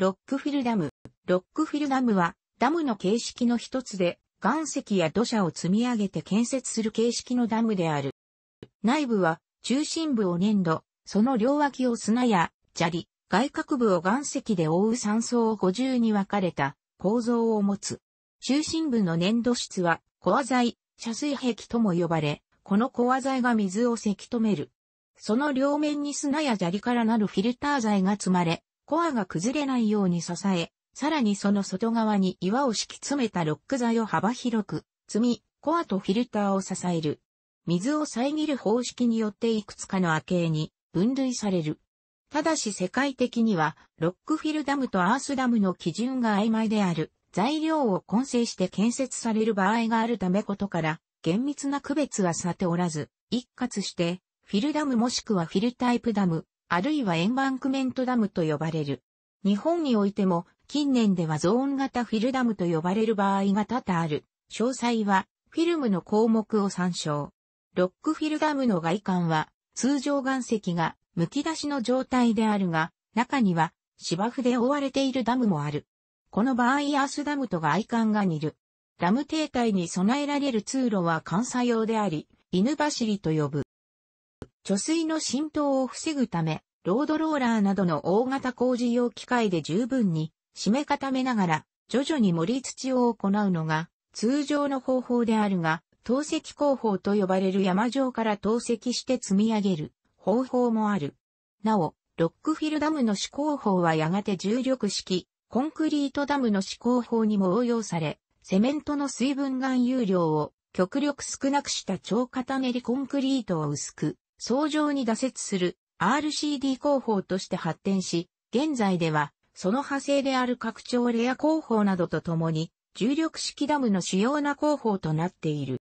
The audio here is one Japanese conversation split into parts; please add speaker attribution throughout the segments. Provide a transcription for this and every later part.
Speaker 1: ロックフィルダム。ロックフィルダムは、ダムの形式の一つで、岩石や土砂を積み上げて建設する形式のダムである。内部は、中心部を粘土、その両脇を砂や砂利、外郭部を岩石で覆う山層を50に分かれた構造を持つ。中心部の粘土質は、コア材、遮水壁とも呼ばれ、このコア材が水をせき止める。その両面に砂や砂利からなるフィルター材が積まれ、コアが崩れないように支え、さらにその外側に岩を敷き詰めたロック材を幅広く、積み、コアとフィルターを支える。水を遮る方式によっていくつかの明けに分類される。ただし世界的には、ロックフィルダムとアースダムの基準が曖昧である。材料を混成して建設される場合があるためことから、厳密な区別はさておらず、一括して、フィルダムもしくはフィルタイプダム、あるいはエンバンクメントダムと呼ばれる。日本においても、近年ではゾーン型フィルダムと呼ばれる場合が多々ある。詳細は、フィルムの項目を参照。ロックフィルダムの外観は、通常岩石が剥き出しの状態であるが、中には芝生で覆われているダムもある。この場合アースダムと外観が似る。ダム停滞に備えられる通路は監査用であり、犬走りと呼ぶ。貯水の浸透を防ぐため、ロードローラーなどの大型工事用機械で十分に締め固めながら徐々に盛り土を行うのが通常の方法であるが、透析工法と呼ばれる山上から透析して積み上げる方法もある。なお、ロックフィルダムの試工法はやがて重力式、コンクリートダムの試工法にも応用され、セメントの水分含有量を極力少なくした超固めりコンクリートを薄く早上に挫折する RCD 工法として発展し、現在では、その派生である拡張レア工法などとともに、重力式ダムの主要な工法となっている。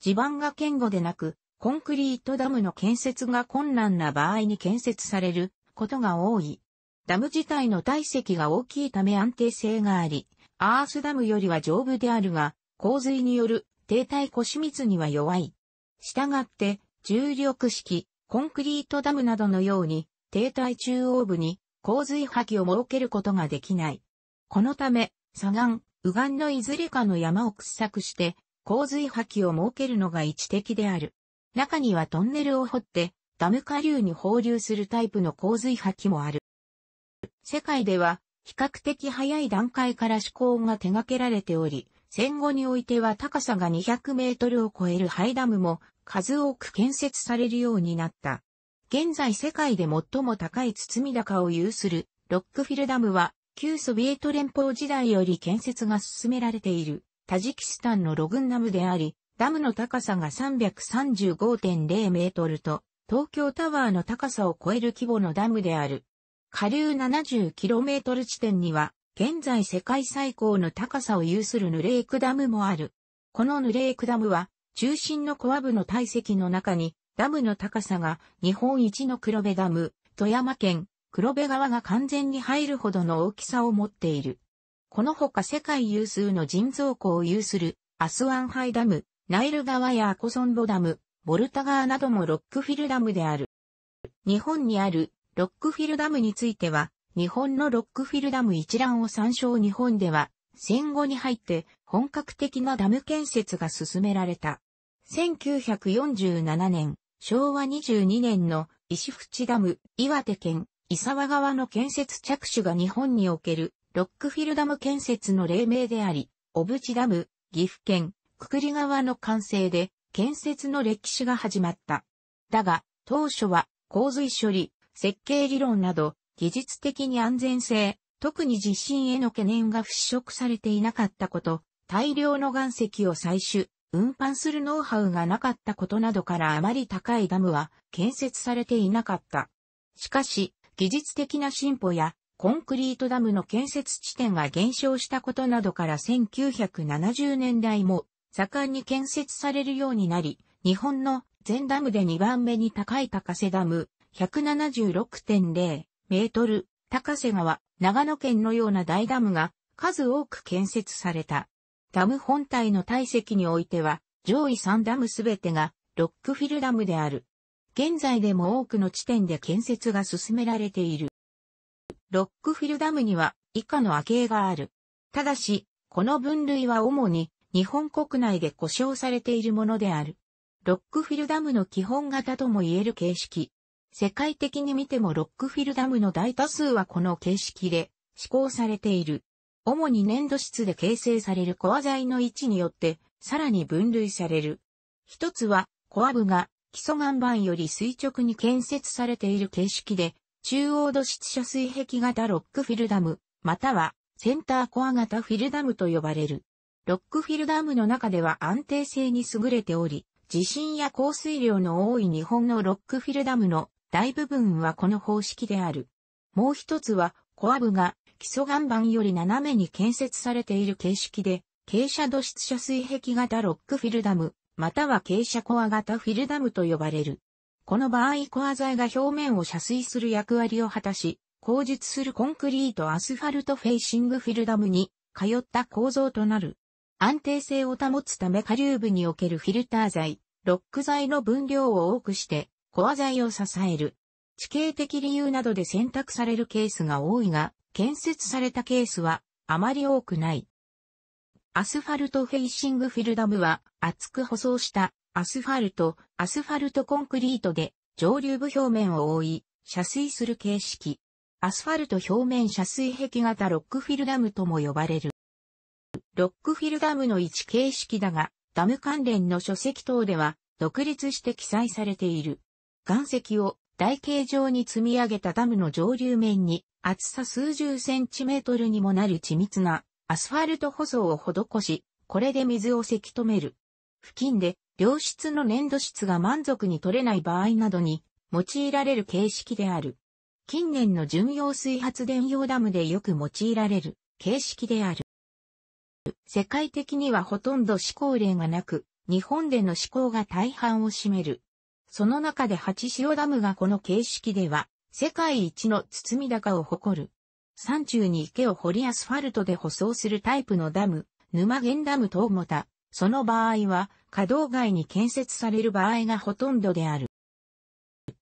Speaker 1: 地盤が堅固でなく、コンクリートダムの建設が困難な場合に建設されることが多い。ダム自体の体積が大きいため安定性があり、アースダムよりは丈夫であるが、洪水による停滞湖死密には弱い。したがって、重力式、コンクリートダムなどのように、停滞中央部に洪水波棄を設けることができない。このため、左岸、右岸のいずれかの山を掘削して、洪水波棄を設けるのが一的である。中にはトンネルを掘って、ダム下流に放流するタイプの洪水波棄もある。世界では、比較的早い段階から施行が手掛けられており、戦後においては高さが200メートルを超えるハイダムも数多く建設されるようになった。現在世界で最も高い包み高を有するロックフィルダムは旧ソビエト連邦時代より建設が進められているタジキスタンのログンダムであり、ダムの高さが335.0メートルと東京タワーの高さを超える規模のダムである。下流7 0トル地点には現在世界最高の高さを有するヌレークダムもある。このヌレークダムは、中心のコア部の体積の中に、ダムの高さが日本一の黒部ダム、富山県、黒部川が完全に入るほどの大きさを持っている。このほか世界有数の人造湖を有する、アスワンハイダム、ナイル川やアコソンボダム、ボルタ川などもロックフィルダムである。日本にあるロックフィルダムについては、日本のロックフィルダム一覧を参照日本では、戦後に入って本格的なダム建設が進められた。1947年、昭和22年の石淵ダム、岩手県、伊沢川の建設着手が日本におけるロックフィルダム建設の例名であり、小淵ダム、岐阜県、くくり川の完成で建設の歴史が始まった。だが、当初は洪水処理、設計理論など技術的に安全性、特に地震への懸念が払拭されていなかったこと、大量の岩石を採取、運搬するノウハウがなかったことなどからあまり高いダムは建設されていなかった。しかし、技術的な進歩やコンクリートダムの建設地点が減少したことなどから1970年代も盛んに建設されるようになり、日本の全ダムで2番目に高い高瀬ダム176.0、メートル、高瀬川、長野県のような大ダムが数多く建設された。ダム本体の体積においては、上位3ダムすべてがロックフィルダムである。現在でも多くの地点で建設が進められている。ロックフィルダムには以下の亜型がある。ただし、この分類は主に日本国内で故障されているものである。ロックフィルダムの基本型とも言える形式。世界的に見てもロックフィルダムの大多数はこの形式で施行されている。主に粘土質で形成されるコア材の位置によってさらに分類される。一つはコア部が基礎岩盤より垂直に建設されている形式で中央土質遮水壁型ロックフィルダムまたはセンターコア型フィルダムと呼ばれる。ロックフィルダムの中では安定性に優れており、地震や降水量の多い日本のロックフィルダムの大部分はこの方式である。もう一つは、コア部が基礎岩盤より斜めに建設されている形式で、傾斜土質斜水壁型ロックフィルダム、または傾斜コア型フィルダムと呼ばれる。この場合コア材が表面を遮水する役割を果たし、後述するコンクリートアスファルトフェイシングフィルダムに通った構造となる。安定性を保つため下流部におけるフィルター材、ロック材の分量を多くしてコア材を支える。地形的理由などで選択されるケースが多いが、建設されたケースはあまり多くない。アスファルトフェイシングフィルダムは厚く舗装したアスファルト、アスファルトコンクリートで上流部表面を覆い、遮水する形式。アスファルト表面遮水壁型ロックフィルダムとも呼ばれる。ロックフィルダムの位置形式だが、ダム関連の書籍等では独立して記載されている。岩石を台形状に積み上げたダムの上流面に厚さ数十センチメートルにもなる緻密なアスファルト舗装を施し、これで水をせき止める。付近で良質の粘土質が満足に取れない場合などに用いられる形式である。近年の巡洋水発電用ダムでよく用いられる形式である。世界的にはほとんど施行例がなく、日本での施考が大半を占める。その中で八潮ダムがこの形式では、世界一の包み高を誇る。山中に池を掘りアスファルトで舗装するタイプのダム、沼源ダム等もた、その場合は、稼働外に建設される場合がほとんどである。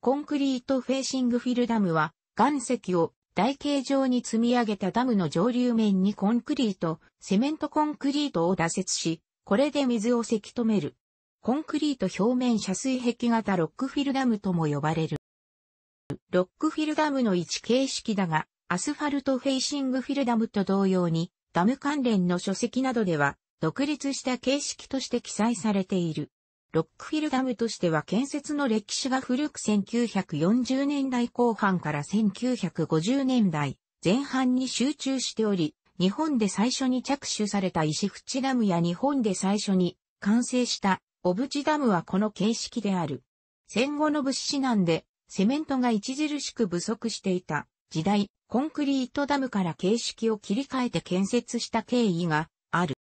Speaker 1: コンクリートフェーシングフィルダムは、岩石を台形状に積み上げたダムの上流面にコンクリート、セメントコンクリートを打設し、これで水をせき止める。コンクリート表面遮水壁型ロックフィルダムとも呼ばれる。ロックフィルダムの位置形式だが、アスファルトフェイシングフィルダムと同様に、ダム関連の書籍などでは、独立した形式として記載されている。ロックフィルダムとしては建設の歴史が古く1940年代後半から1950年代前半に集中しており、日本で最初に着手された石淵ダムや日本で最初に完成した小淵ダムはこの形式である。戦後の物資難で、セメントが著しく不足していた時代、コンクリートダムから形式を切り替えて建設した経緯がある。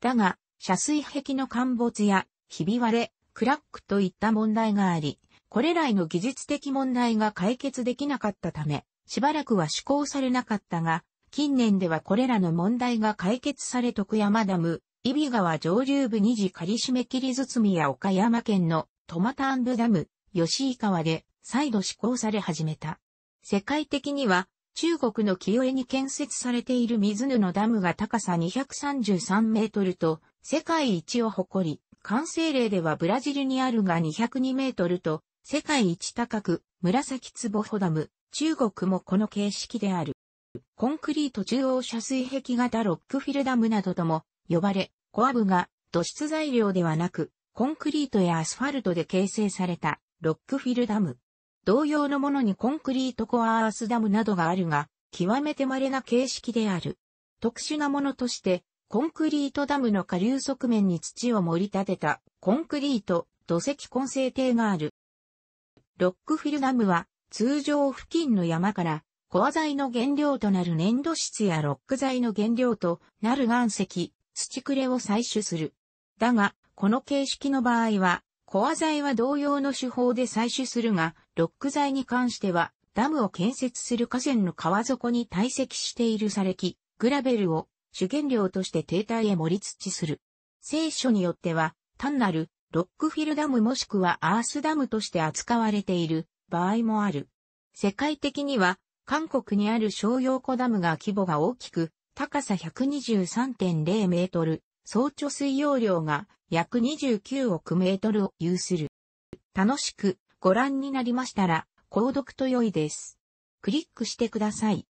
Speaker 1: だが、遮水壁の陥没や、ひび割れ、クラックといった問題があり、これらへの技術的問題が解決できなかったため、しばらくは施行されなかったが、近年ではこれらの問題が解決され徳山ダム、揖斐川上流部二次仮締め切り堤や岡山県のトマタンブダム、吉井川で再度施行され始めた。世界的には中国の清江に建設されている水布のダムが高さ233メートルと世界一を誇り、完成例ではブラジルにあるが202メートルと世界一高く紫壺ホダム、中国もこの形式である。コンクリート中央射水壁型ロックフィルダムなどとも呼ばれ、コア部が土質材料ではなく、コンクリートやアスファルトで形成されたロックフィルダム。同様のものにコンクリートコアアースダムなどがあるが、極めて稀な形式である。特殊なものとして、コンクリートダムの下流側面に土を盛り立てたコンクリート土石混成体がある。ロックフィルダムは通常付近の山からコア材の原料となる粘土質やロック材の原料となる岩石、土くれを採取する。だが、この形式の場合は、コア材は同様の手法で採取するが、ロック材に関しては、ダムを建設する河川の川底に堆積している砂礫、グラベルを主原料として停滞へ盛り土する。聖書によっては、単なるロックフィルダムもしくはアースダムとして扱われている場合もある。世界的には、韓国にある商用湖ダムが規模が大きく、高さ123.0メートル、総貯水容量が約29億メートルを有する。楽しくご覧になりましたら、購読と良いです。クリックしてください。